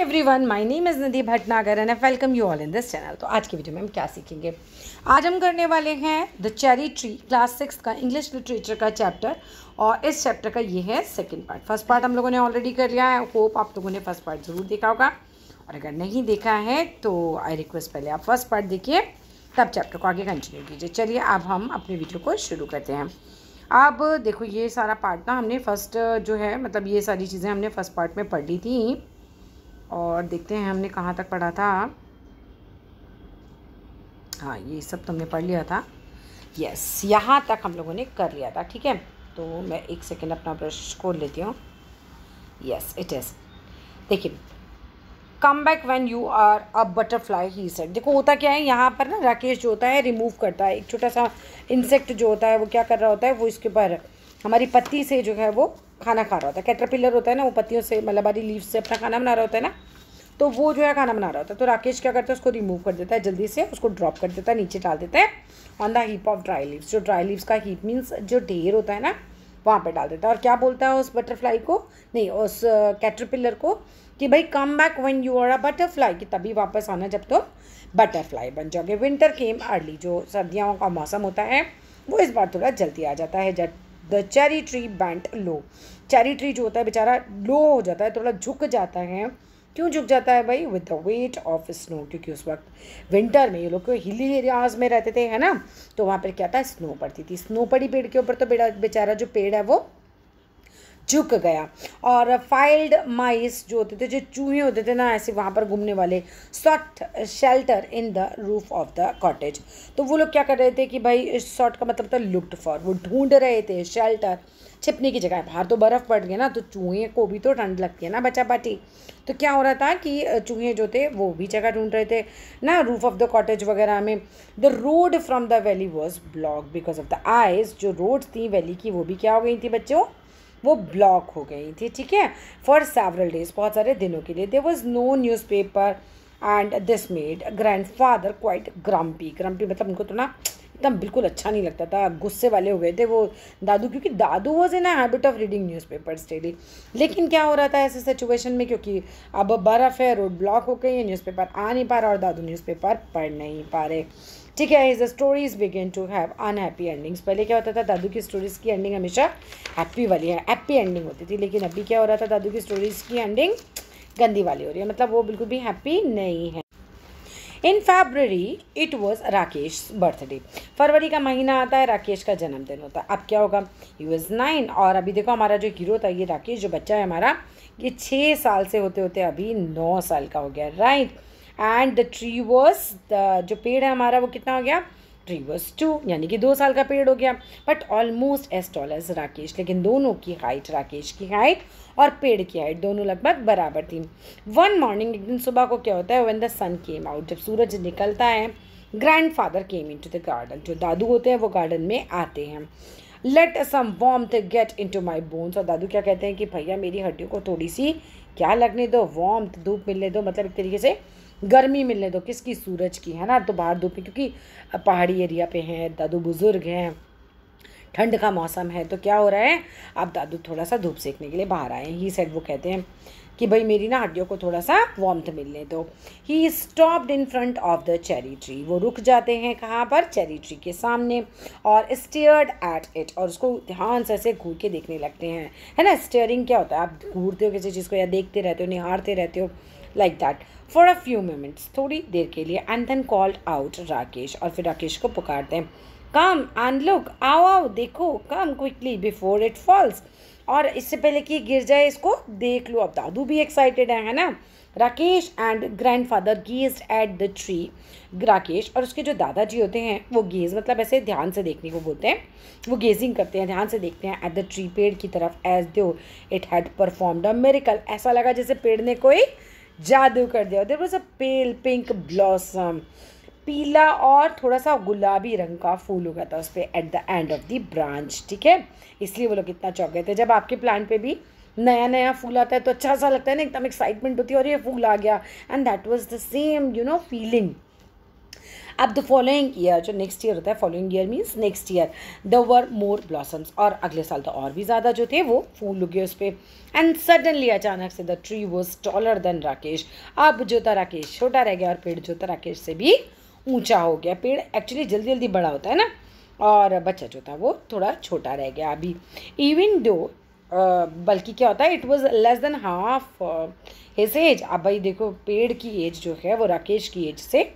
every everyone my name is Nadi Bhatnagar and welcome you all in this channel तो आज की video में हम क्या सीखेंगे आज हम करने वाले हैं the cherry tree class six का इंग्लिश लिटरेचर का चैप्टर और इस चैप्टर का ये है सेकेंड पार्ट फर्स्ट पार्ट हम लोगों ने ऑलरेडी कर लिया है होप आप लोगों ने फर्स्ट पार्ट ज़रूर देखा होगा और अगर नहीं देखा है तो आई रिक्वेस्ट पहले आप फर्स्ट पार्ट देखिए तब चैप्टर को आगे कंटिन्यू कीजिए चलिए अब हम अपने वीडियो को शुरू करते हैं अब देखो ये सारा पार्ट ना हमने फर्स्ट जो है मतलब ये सारी चीज़ें हमने फर्स्ट पार्ट में पढ़ ली थी और देखते हैं हमने कहाँ तक पढ़ा था हाँ ये सब तुमने पढ़ लिया था यस यहाँ तक हम लोगों ने कर लिया था ठीक है तो मैं एक सेकेंड अपना ब्रश खोल लेती हूँ यस इट इज़ देखिए come back when you are a butterfly he said देखो होता क्या है यहाँ पर ना राकेश जो होता है रिमूव करता है एक छोटा सा इंसेक्ट जो होता है वो क्या कर रहा होता है वो इसके ऊपर हमारी पत्ती से जो है वो खाना खा रहा होता है कैटरपिलर होता है ना वो पत्तियों से मलबारी लीव से अपना खाना बना रहा होता है ना तो वो जो है खाना बना रहा होता है तो राकेश क्या करता है उसको रिमूव कर देता है जल्दी से उसको ड्रॉप कर देता है नीचे डाल देता है on the heap of dry leaves जो ड्राई लीव्स का हीप मीन्स जो ढेर होता है ना वहाँ पर डाल देता है और क्या बोलता है उस बटरफ्लाई को नहीं उस कैटरपिलर को कि भाई come back when you are a butterfly कि तभी वापस आना जब तुम तो बटरफ्लाई बन जाओगे विंटर केम अर्ली जो सर्दियों का मौसम होता है वो इस बार थोड़ा जल्दी आ जाता है जब the cherry tree bent low cherry tree जो होता है बेचारा लो हो जाता है थोड़ा झुक जाता है क्यों झुक जाता है भाई with the weight of snow क्योंकि उस वक्त विंटर में ये लोग हिली एरियाज में रहते थे है ना तो वहाँ पर क्या था स्नो पड़ती थी स्नो पड़ी पेड़ के ऊपर तो बेड़ा बेचारा जो पेड़ है वो झुक गया और फाइल्ड माइस जो होते थे जो चूहे होते थे ना ऐसे वहाँ पर घूमने वाले sought shelter in the roof of the cottage तो वो लोग क्या कर रहे थे कि भाई सॉट का मतलब था लुक्ड फॉर वो ढूंढ रहे थे शेल्टर छिपने की जगह बाहर तो बर्फ़ पड़ गया ना तो चूहे को भी तो ठंड लगती है ना बचा बाटी तो क्या हो रहा था कि चूहे जो थे वो भी जगह ढूंढ रहे थे ना रूफ ऑफ द कॉटेज वगैरह में the road from the valley was block because of the ice जो रोड थी वैली की वो भी क्या हो गई थी बच्चों वो ब्लॉक हो गई थी ठीक है फॉर सेवरल डेज बहुत सारे दिनों के लिए there was no newspaper and this made grandfather quite grumpy grumpy मतलब उनको तो ना एकदम बिल्कुल अच्छा नहीं लगता था गुस्से वाले हो गए थे वो दादू क्योंकि दादू was in habit of reading newspaper daily लेकिन क्या हो रहा था ऐसे सिचुएशन में क्योंकि अब बर्फ़ है रोड ब्लॉक हो गई है न्यूज़ पेपर आ नहीं पा रहा और दादू न्यूज़ पेपर पढ़ नहीं पा रहे ठीक है is the stories begin to have unhappy endings पहले क्या होता था दादू की स्टोरीज़ की एंडिंग हमेशा हैप्पी वाली है हैप्पी एंडिंग होती थी लेकिन अभी क्या हो रहा था दादू की स्टोरीज़ की एंडिंग गंदी वाली हो रही है मतलब वो बिल्कुल भी हैप्पी नहीं है in February it was Rakesh birthday फरवरी का महीना आता है राकेश का जन्मदिन होता है अब क्या होगा ही वॉज नाइन और अभी देखो हमारा जो हीरो था ये राकेश जो बच्चा है हमारा ये छः साल से होते होते अभी नौ साल का हो गया right and the tree was जो पेड़ है हमारा वो कितना हो गया ट्री वॉज टू यानी कि दो साल का पेड़ हो गया but almost as tall as Rakesh लेकिन दोनों की हाइट राकेश की हाइट और पेड़ की हाइट दोनों लगभग बराबर थी वन मॉर्निंग एक दिन सुबह को क्या होता है when the sun came out जब सूरज निकलता है grandfather came into the garden जो दादू होते हैं वो गार्डन में आते हैं let some warmth get into my bones और दादू क्या कहते हैं कि भैया मेरी हड्डियों को थोड़ी सी क्या लगने दो वॉम धूप मिलने दो मतलब एक तरीके से गर्मी मिलने दो किसकी सूरज की है ना तो बाहर धूप क्योंकि पहाड़ी एरिया पे हैं दादू बुज़ुर्ग हैं ठंड का मौसम है तो क्या हो रहा है आप दादू थोड़ा सा धूप सेकने के लिए बाहर आए ही सेट वो कहते हैं कि भाई मेरी ना हड्डियों को थोड़ा सा वार्मथ मिलने दो he stopped in front of the cherry tree वो रुक जाते हैं कहाँ पर चेरी ट्री के सामने और स्टेयर्ड एट इट और उसको ध्यान से ऐसे घूर के देखने लगते हैं है ना स्टेयरिंग क्या होता है आप घूरते हो किसी चीज़ को या देखते रहते हो निहारते रहते हो like that for a few moments थोड़ी देर के लिए and then called out Rakesh और फिर राकेश को पुकारते हैं कम एंड लुक आओ आओ देखो come quickly before it falls और इससे पहले कि गिर जाए इसको देख लो अब दादू भी एक्साइटेड है ना Rakesh and grandfather gazed at the tree Rakesh और उसके जो दादाजी होते हैं वो गेज मतलब ऐसे ध्यान से देखने को बोलते हैं वो गेजिंग करते हैं ध्यान से देखते हैं एट द ट्री पेड़ की तरफ as though it had performed a miracle ऐसा लगा जैसे पेड़ ने कोई जादू कर दिया there was a pale pink blossom पीला और थोड़ा सा गुलाबी रंग का फूल उगा था उस पर at the end of the branch ठीक है इसलिए वो लोग इतना चौंक गए थे जब आपके प्लांट पे भी नया नया फूल आता है तो अच्छा सा लगता है ना एकदम एक्साइटमेंट होती है और ये फूल आ गया and that was the same you know feeling अब द फॉलोइंग ईयर जो नेक्स्ट ईयर होता है following year means next year there were more blossoms और अगले साल तो और भी ज़्यादा जो थे वो फूल उगे उस पर एंड सडनली अचानक से the tree was taller than Rakesh अब जो था राकेश छोटा रह गया और पेड़ जो था राकेश से भी ऊंचा हो गया पेड़ एक्चुअली जल्दी जल्दी बड़ा होता है ना और बच्चा जो था वो थोड़ा छोटा रह गया अभी इवन दो बल्कि क्या होता है it was less than half his age अब भाई देखो पेड़ की एज जो है वो राकेश की एज से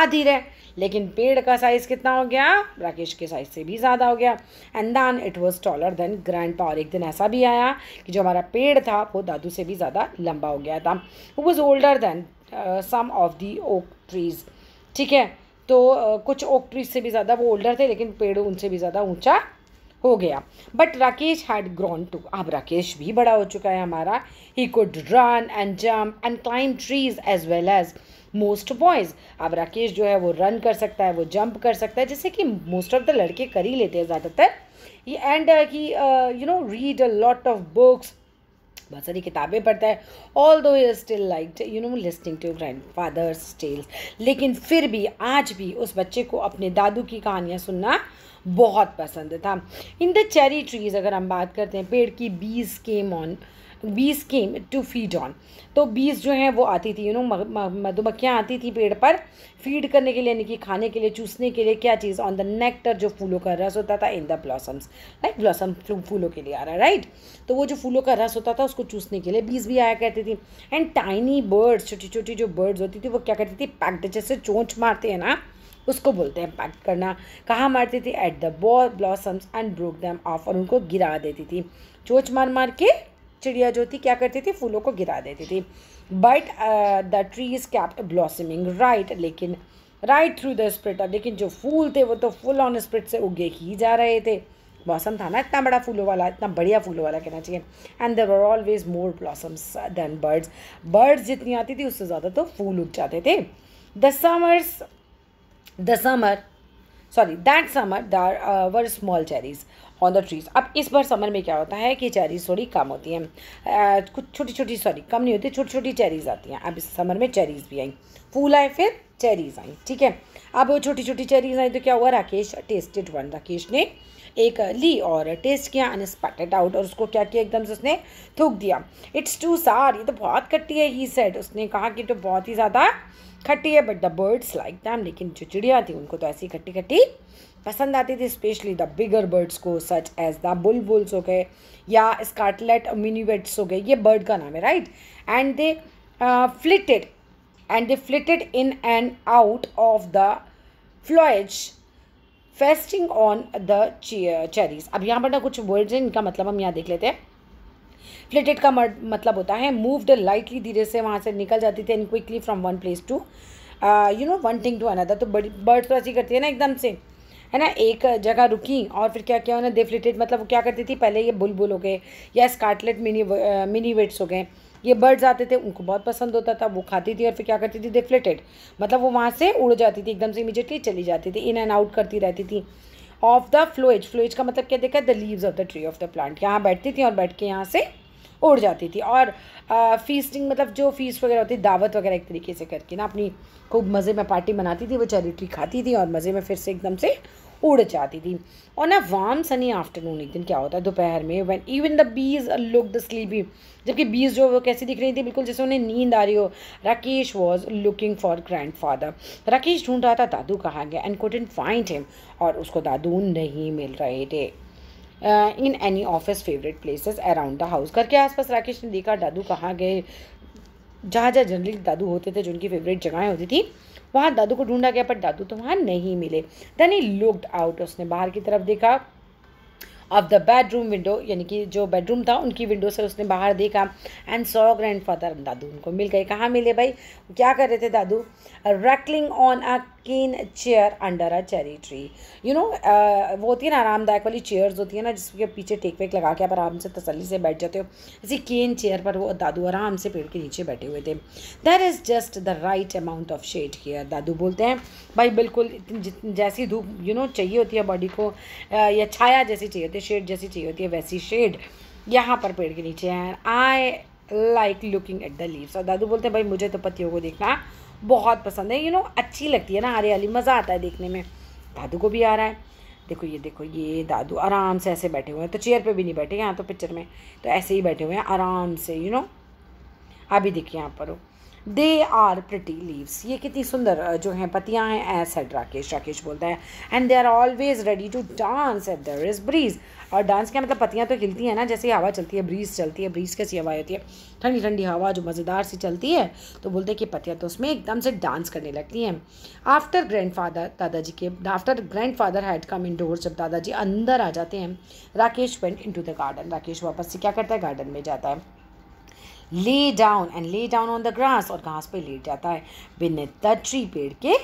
आधी रहे लेकिन पेड़ का साइज़ कितना हो गया राकेश के साइज़ से भी ज़्यादा हो गया and then it was taller than grandpa और एक दिन ऐसा भी आया कि जो हमारा पेड़ था वो दादू से भी ज़्यादा लंबा हो गया था वो was older than some of the oak trees ठीक है तो कुछ ओक ट्रीज से भी ज़्यादा वो ओल्डर थे लेकिन पेड़ उनसे भी ज़्यादा ऊंचा हो गया but Rakesh had grown too अब राकेश भी बड़ा हो चुका है हमारा he could run and jump and climb trees as well as most boys अब राकेश जो है वो रन कर सकता है वो जंप कर सकता है जैसे कि मोस्ट ऑफ द लड़के कर ही लेते हैं ज़्यादातर and he you know read a lot of books बहुत सारी किताबें पढ़ता है although is still like you know listening to grandfather's tales लेकिन फिर भी आज भी उस बच्चे को अपने दादू की कहानियाँ सुनना बहुत पसंद था इन द चेरी ट्रीज़ अगर हम बात करते हैं पेड़ की बीज केम ऑन बीस केम टू फीड ऑन तो बीस जो है वो आती थी यू नो मधुमक्खियाँ आती थी पेड़ पर फीड करने के लिए यानी कि खाने के लिए चूसने के लिए क्या चीज़ ऑन द नेक्टर जो फूलों का रस होता था in the blossoms right blossom फूलों के लिए आ रहा है राइट तो वो जो फूलों का रस होता था उसको चूसने के लिए बीज भी आया करती थी एंड टाइनी बर्ड्स छोटी छोटी जो बर्ड्स होती थी वो क्या करती थी पैक्ड जैसे चोंच मारते हैं ना उसको बोलते हैं पैक करना कहाँ मारती थी at the ball blossoms and broke them off और उनको गिरा देती थी चोच मार मार के चिड़िया जो थी क्या करती थी फूलों को गिरा देती थी but the trees is kept blossoming right लेकिन राइट थ्रू द स्प्रिट अब लेकिन जो फूल थे वो तो फुल ऑन स्प्रिट से उगे ही जा रहे थे मौसम था ना इतना बड़ा फूलों वाला इतना बढ़िया फूलों वाला कहना चाहिए and there are always more blossoms than birds birds जितनी आती थी उससे ज़्यादा तो फूल उग जाते थे the summers the summer sorry that summer there were small cherries on the trees अब इस बार समर में क्या होता है कि चेरीज थोड़ी कम होती हैं कुछ छोटी छोटी सॉरी कम नहीं होती छोटी छोटी चेरीज आती हैं अब इस समर में चेरीज भी आई फूल आए फिर चेरीज आई ठीक है अब वो छोटी छोटी चेरीज आई तो क्या हुआ राकेश टेस्टेड वन राकेश ने एक ली और टेस्ट किया एंड स्पैटेड आउट और उसको क्या किया एकदम से उसने थूक दिया इट्स टू सार ये तो बहुत कट्टी है ही सेट उसने कहा कि तो बहुत ही ज़्यादा खट्टी है but the birds like them लेकिन जो चिड़िया थी उनको तो ऐसी खट्टी खट्टी पसंद आती थी स्पेशली द बिगर बर्ड्स को such as the bulbuls हो गए या स्कार्टलेट मिनीवेट्स हो गए ये बर्ड का नाम है right and they flitted and they flitted in and out of the flowers feasting on the cherries अब यहाँ पर ना कुछ वर्ड्स हैं इनका मतलब हम यहाँ देख लेते हैं फ्लिटेड का मतलब होता है मूव्ड लाइटली धीरे से वहाँ से निकल जाती थी and quickly from one place to you know one thing to another तो बर्ड तो ऐसी करती है ना एकदम से है ना एक जगह रुकी और फिर क्या किया उन्होंने डेफ्लेटेड मतलब वो क्या करती थी पहले ये बुलबुल हो गए या स्कार्टलेट मिनी मिनी वेट्स हो गए ये बर्ड्स आते थे उनको बहुत पसंद होता था वो खाती थी और फिर क्या करती थी डिफ्लेटेड मतलब वो वहाँ से उड़ जाती थी एकदम से इमीजिएटली चली जाती थी इन एंड आउट करती रहती थी ऑफ द फ्लोएज फ्लोएज का मतलब क्या देखा the leaves of the tree of the plant यहाँ बैठती थी और बैठ के यहाँ से उड़ जाती थी और आ, फीसटिंग मतलब जो फीस वगैरह होती दावत वगैरह एक तरीके से करके ना अपनी खूब मज़े में पार्टी मनाती थी वो चैरिटी खाती थी और मज़े में फिर से एकदम से उड़ जाती थी और ना वार्म सनी आफ्टरनून एक दिन क्या होता है दोपहर में when even the bees look the sleepy जबकि बीज जो वो कैसी दिख रही थी बिल्कुल जैसे उन्हें नींद आ रही हो Rakesh was looking for grandfather Rakesh ढूंढ रहा था दादू कहाँ गया एंड इन फाइंड हिम और उसको दादू नहीं मिल रहे थे in any of his favourite places around the house घर के आसपास राकेश ने देखा दादू कहाँ गए जहाँ जहाँ जनरली दादू होते थे जो उनकी फेवरेट जगहें होती थी वहाँ दादू को ढूंढा गया पर दादू तो वहाँ नहीं मिले देन ही लुकड आउट उसने बाहर की तरफ देखा ऑफ द बेडरूम विंडो यानी कि जो बेडरूम था उनकी विंडो से उसने बाहर देखा एंड सो ग्रैंड फादर दादू उनको मिल गए कहाँ मिले भाई क्या कर रहे थे दादू रैकलिंग on a cane chair under a cherry tree you know वो होती है ना आरामदायक वाली चेयर्स होती है ना जिसके पीछे टेक वेक लगा के आप आराम से तसली से बैठ जाते हो इसी केन चेयर पर वो दादू आराम से पेड़ के नीचे बैठे हुए थे there is just the right amount of shade here दादू बोलते हैं भाई बिल्कुल जैसी धूप यू नो चाहिए होती है बॉडी को या छाया जैसी चाहिए होती है शेड जैसी चाहिए होती है वैसी शेड यहाँ पर पेड़ के नीचे हैं I like looking at the leaves और दादू बोलते हैं भाई मुझे तो पतियों को देखना बहुत पसंद है यू नो अच्छी लगती है ना हरियाली मज़ा आता है देखने में दादू को भी आ रहा है देखो ये देखो ये दादू आराम से ऐसे बैठे हुए हैं तो चेयर पे भी नहीं बैठे यहाँ तो पिक्चर में तो ऐसे ही बैठे हुए हैं आराम से यू नो अभी देखिए यहाँ पर हो दे आर प्रटी लीव्स ये कितनी सुंदर जो हैं पतियाँ हैं एस हेड राकेश राकेश बोलता है and they are always ready to dance at there is breeze और डांस क्या मतलब पतियाँ तो हिलती हैं ना जैसे हवा चलती है ब्रीज चलती है ब्रीज कैसी हवा होती है ठंडी ठंडी हवा जो मज़ेदार सी चलती है तो बोलते हैं कि पतियाँ तो उसमें एकदम से डांस करने लगती हैं आफ्टर ग्रैंड फादर दादाजी के after grandfather had come indoor जब दादाजी अंदर आ जाते हैं Rakesh went into the garden Rakesh वापस से क्या करता है गार्डन में जाता है lay down and lay down on the grass और घास पे लेट जाता है बिन द ट्री पेड़ के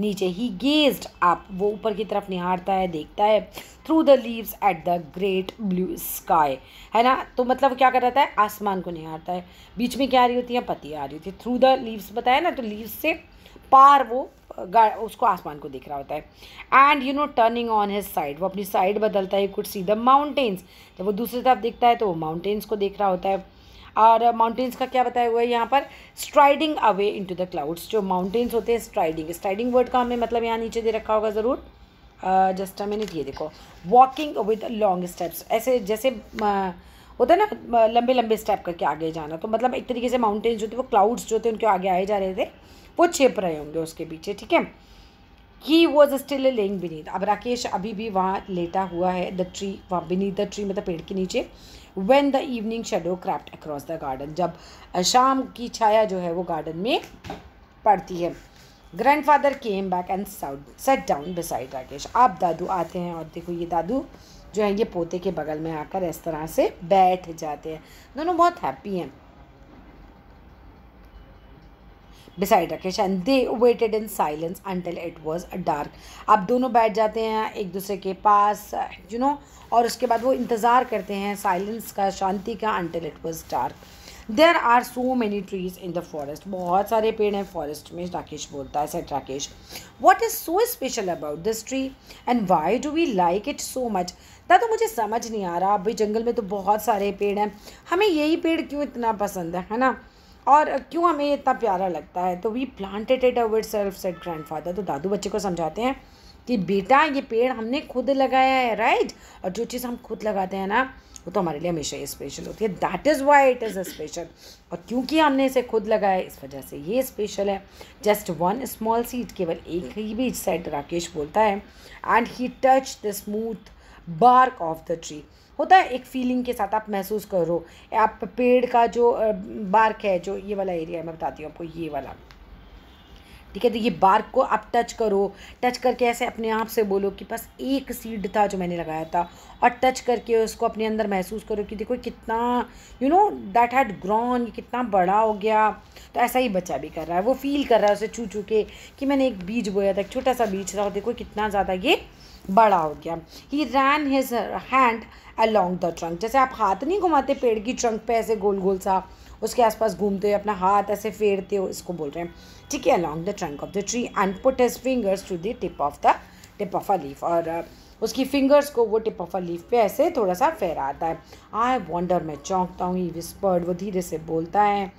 नीचे ही गेज्ड आप वो ऊपर की तरफ निहारता है देखता है through the leaves at the great blue sky है ना तो मतलब क्या कर रहता है आसमान को निहारता है बीच में क्या आ रही होती है पति आ रही होती है थ्रू द लीव्स बताया ना तो लीव्स से पार वो उसको आसमान को देख रहा होता है and you know turning on his side वो अपनी साइड बदलता है कुड सी द माउंटेन्स जब वो दूसरी तरफ देखता है तो वो माउंटेन्स को देख रहा होता है और माउंटेन्स का क्या बताया हुआ है यहाँ पर striding away into the clouds जो माउंटेन्स होते हैं स्ट्राइडिंग स्ट्राइडिंग वर्ड का हमें मतलब यहाँ नीचे दे रखा होगा ज़रूर जस्ट अ मिनट ये देखो वॉकिंग विद लॉन्ग स्टेप्स ऐसे जैसे uh, होता है ना लंबे लंबे स्टेप करके आगे जाना तो मतलब एक तरीके से माउंटेन्स जो थे वो क्लाउड्स जो थे उनके आगे आए जा रहे थे वो छिप रहे होंगे उसके पीछे ठीक है he was still lying beneath अब राकेश अभी भी वहाँ लेटा हुआ है द ट्री वहाँ बिनीथ द ट्री मतलब पेड़ के नीचे when the evening shadow crept across the garden जब शाम की छाया जो है वो गार्डन में पड़ती है grandfather came back and sat down beside Rakesh आप दादू आते हैं और देखो ये दादू जो है ये पोते के बगल में आकर इस तरह से बैठ जाते हैं दोनों बहुत हैप्पी हैं beside रखे and they waited in silence until it was dark आप दोनों बैठ जाते हैं एक दूसरे के पास यू you नो know, और उसके बाद वो इंतज़ार करते हैं साइलेंस का शांति का until it was dark there are so many trees in the forest बहुत सारे पेड़ हैं फॉरेस्ट में राकेश बोलता है said Rakesh what is so special about this tree and why do we like it so much दा तो मुझे समझ नहीं आ रहा अभी जंगल में तो बहुत सारे पेड़ हैं हमें यही पेड़ क्यों इतना पसंद है है ना और क्यों हमें इतना प्यारा लगता है तो we planted it ourself said grandfather तो दादू बच्चे को समझाते हैं कि बेटा ये पेड़ हमने खुद लगाया है राइट और जो चीज़ हम खुद लगाते हैं ना वो तो हमारे लिए हमेशा ही स्पेशल होती है that is why it is special और क्योंकि हमने इसे खुद लगाया इस वजह से ये स्पेशल है जस्ट वन स्मॉल सीट केवल एक ही भी सेट राकेश बोलता है and he touched the smooth bark of the tree होता है एक फीलिंग के साथ आप महसूस करो आप पेड़ का जो बार्क है जो ये वाला एरिया है मैं बताती हूँ आपको ये वाला ठीक है तो ये बार्क को आप टच करो टच करके ऐसे अपने आप से बोलो कि बस एक सीड था जो मैंने लगाया था और टच करके उसको अपने अंदर महसूस करो कि देखो कितना you know that had grown कितना बड़ा हो गया तो ऐसा ही बच्चा भी कर रहा है वो फील कर रहा है उसे छू छू के कि मैंने एक बीज बोया था एक छोटा सा बीज था और देखो कितना ज़्यादा ये बड़ा हो गया he ran his hand along the trunk जैसे आप हाथ नहीं घुमाते पेड़ की ट्रंक पे ऐसे गोल गोल सा उसके आसपास घूमते हो अपना हाथ ऐसे फेरते हो इसको बोल रहे हैं ठीक है along the trunk of the tree and put his fingers to the tip of the tip of a leaf और uh, उसकी फिंगर्स को वो टिप ऑफ अ लीफ पे ऐसे थोड़ा सा फेराता है आई वॉन्डर मैं चौंकता हूँ ही विस्पर्ड वो धीरे से बोलता है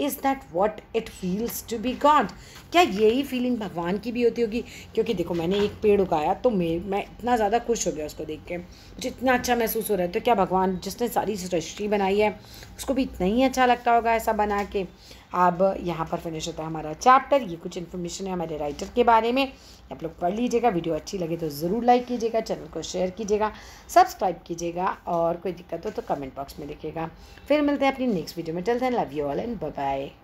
is that what it feels to be God क्या यही फीलिंग भगवान की भी होती होगी क्योंकि देखो मैंने एक पेड़ उगाया तो मैं मैं इतना ज़्यादा खुश हो गया उसको देख के मुझे इतना अच्छा महसूस हो रहा है तो क्या भगवान जिसने सारी सृष्टि बनाई है उसको भी इतना ही अच्छा लगता होगा ऐसा बना के अब यहाँ पर फिनिश होता है हमारा चैप्टर ये कुछ इन्फॉर्मेशन है हमारे राइटर के बारे में आप लोग पढ़ लीजिएगा वीडियो अच्छी लगे तो ज़रूर लाइक कीजिएगा चैनल को शेयर कीजिएगा सब्सक्राइब कीजिएगा और कोई दिक्कत हो तो कमेंट बॉक्स में लिखिएगा फिर मिलते हैं अपनी नेक्स्ट वीडियो में चलते हैं love you all and bye